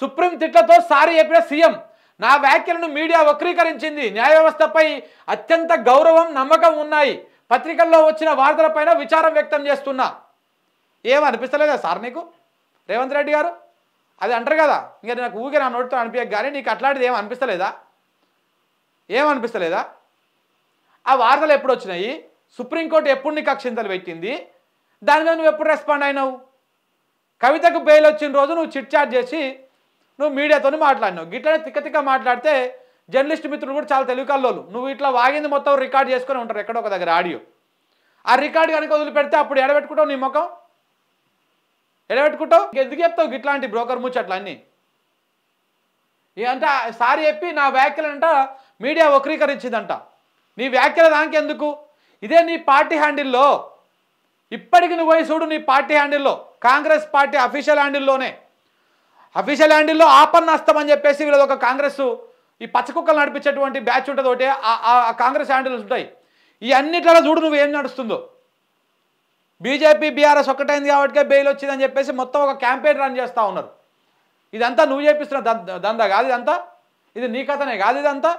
supreme తిట్లతో sorry చెప్పిన CM నా వ్యాఖ్యలను మీడియా వక్రీకరించింది న్యాయ వ్యవస్థపై అత్యంత గౌరవం నమ్మకం ఉన్నాయి పత్రికల్లో వచ్చిన వార్తలపైన విచారం వ్యక్తం చేస్తున్నా ఏమనిపిస్తలేదా సార్ నీకు రేవంత్ రెడ్డి గారు అది అంటారు కదా ఇంకా నాకు ఊగే నా నోటితో అనిపించక కానీ నీకు అట్లాంటిది ఏమనిపిస్తలేదా అనిపిస్తలేదా ఏమనిపిస్తలేదా ఆ వార్తలు ఎప్పుడు వచ్చినాయి సుప్రీంకోర్టు ఎప్పుడు నీకు అక్షింతలు పెట్టింది దాని మీద నువ్వు ఎప్పుడు రెస్పాండ్ అయినావు కవితకు బెయిల్ వచ్చిన రోజు నువ్వు చిట్ చాట్ చేసి నువ్వు మీడియాతో మాట్లాడినావు గిట్లనే తిక్క తిక్క మాట్లాడితే జర్నలిస్ట్ మిత్రులు కూడా చాలా తెలివికల్లోలు నువ్వు ఇట్లా వాగింది మొత్తం రికార్డ్ చేసుకుని ఉంటారు ఎక్కడో ఒక దగ్గర ఆడియో ఆ రికార్డు కనుక వదిలిపెడితే అప్పుడు ఎడబెట్టుకుంటావు నీ ముఖం ఎడబెట్టుకుంటావు ఎందుకు చెప్తావు గిట్లాంటి బ్రోకర్ ముచ్చట్లన్నీ అంటే సారి చెప్పి నా వ్యాఖ్యలంట మీడియా వక్రీకరించిందంట నీ వ్యాఖ్యల దానికి ఎందుకు ఇదే నీ పార్టీ హ్యాండిల్లో ఇప్పటికి నువ్వు పోయి చూడు నీ పార్టీ హ్యాండిల్లో కాంగ్రెస్ పార్టీ అఫీషియల్ హ్యాండిల్లోనే అఫీషియల్ హ్యాండిల్లో ఆపన్నాస్తం అని చెప్పేసి వీళ్ళది ఒక కాంగ్రెస్ ఈ పచ్చకుక్కలు నడిపించేటువంటి బ్యాచ్ ఉంటుంది ఒకటి ఆ కాంగ్రెస్ హ్యాండిల్స్ ఉంటాయి ఈ అన్నిట్లలో చూడు నువ్వు ఏం నడుస్తుందో బీజేపీ బీఆర్ఎస్ ఒక్కటైంది కాబట్టి బెయిల్ వచ్చింది అని చెప్పేసి మొత్తం ఒక క్యాంపెయిన్ రన్ చేస్తూ ఉన్నారు ఇదంతా నువ్వు చేపిస్తున్న దందా కాదు ఇదంతా ఇది నీ కథనే కాదు ఇదంతా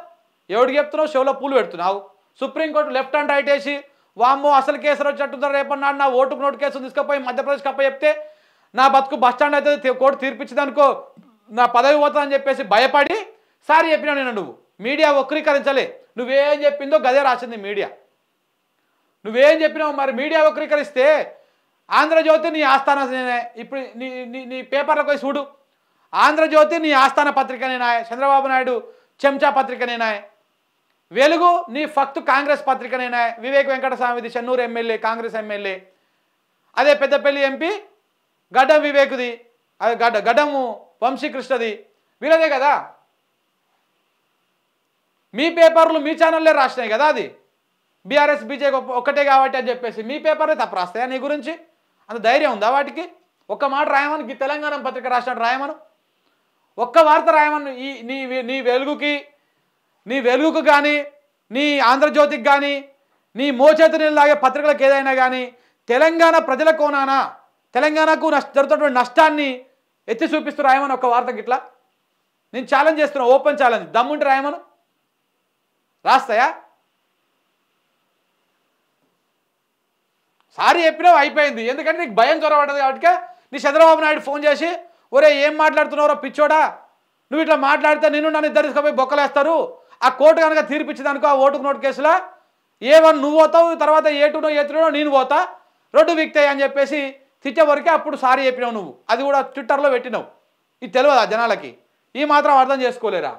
ఎవడు చెప్తున్నావు షోలో పూలు పెడుతున్నావు సుప్రీంకోర్టు లెఫ్ట్ అండ్ రైట్ వేసి వామ్మో అసలు కేసులు వచ్చేట్టున్నారు రేపన్నాడు నా ఓటుకు నోటు కేసు తీసుకుపోయి మధ్యప్రదేశ్కి అప్ప చెప్తే నా బతుకు బస్టాండ్ అయితే కోర్టు తీర్పిచ్చిందనుకో నా పదవి పోతుందని చెప్పేసి భయపడి సారి చెప్పినా నేను నువ్వు మీడియా వక్రీకరించలే నువ్వేం చెప్పిందో గదే రాసింది మీడియా నువ్వేం చెప్పినావు మరి మీడియా వక్రీకరిస్తే ఆంధ్రజ్యోతి నీ ఆస్థాన ఇప్పుడు నీ నీ నీ పేపర్లకు పోయి చూడు ఆంధ్రజ్యోతి నీ ఆస్థాన నేనాయ చంద్రబాబు నాయుడు చెంచా నేనాయ వెలుగు నీ ఫక్త్ కాంగ్రెస్ నేనాయ వివేక్ వెంకటస్వామిది చెన్నూరు ఎమ్మెల్యే కాంగ్రెస్ ఎమ్మెల్యే అదే పెద్దపల్లి ఎంపీ గడ్డం వివేకుది అది గడ్డ గడ్డము వంశీకృష్ణది వీళ్ళదే కదా మీ పేపర్లు మీ ఛానల్లే రాసినాయి కదా అది బీఆర్ఎస్ బీజేపీ ఒక్కటే కాబట్టి అని చెప్పేసి మీ పేపర్లే తప్పు రాస్తాయా నీ గురించి అంత ధైర్యం ఉందా వాటికి ఒక్క మాట రాయమని ఈ తెలంగాణ పత్రిక రాసినట్టు రాయమను ఒక్క వార్త రాయమను ఈ నీ నీ వెలుగుకి నీ వెలుగుకు కానీ నీ ఆంధ్రజ్యోతికి కానీ నీ మోచేతి నీళ్ళలాగే పత్రికలకు ఏదైనా కానీ తెలంగాణ ప్రజల కోనానా తెలంగాణకు నష్ట జరుగుతున్నటువంటి నష్టాన్ని ఎత్తి చూపిస్తూ రాయమని ఒక వార్త గిట్లా నేను ఛాలెంజ్ చేస్తున్నా ఓపెన్ ఛాలెంజ్ దమ్ముంటే రాయమను రాస్తాయా సారీ చెప్పినావు అయిపోయింది ఎందుకంటే నీకు భయం జ్వరపడ్డది కాబట్టి నీ చంద్రబాబు నాయుడు ఫోన్ చేసి ఒరే ఏం మాట్లాడుతున్నావురా పిచ్చోడా నువ్వు ఇట్లా మాట్లాడితే నిన్ను నన్ను ఇద్దరు తీసుకుపోయి బొక్కలేస్తారు ఆ కోర్టు కనుక తీర్పిచ్చేదానికో ఆ ఓటుకు నోటు కేసులో ఏ వన్ నువ్వు పోతావు తర్వాత ఏ టూనో ఏ త్రీనో నేను పోతా రెండు విక్తాయి అని చెప్పేసి తిట్టే వరకే అప్పుడు సారీ చెప్పినావు నువ్వు అది కూడా ట్విట్టర్లో పెట్టినావు ఇది తెలియదా జనాలకి ఈ మాత్రం అర్థం చేసుకోలేరా